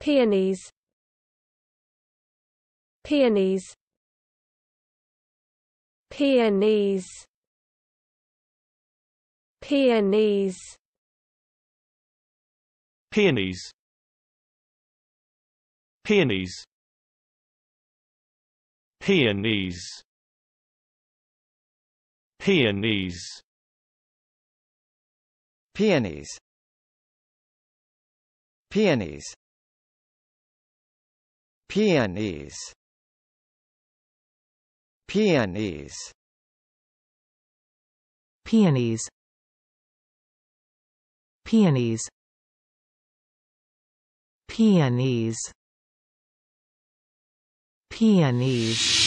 Peonies Peonies Peonies Peonies Peonies Peonies Peonies Peonies Peonies Peonies Peonies Peonies Peonies Peonies Peonies Peonies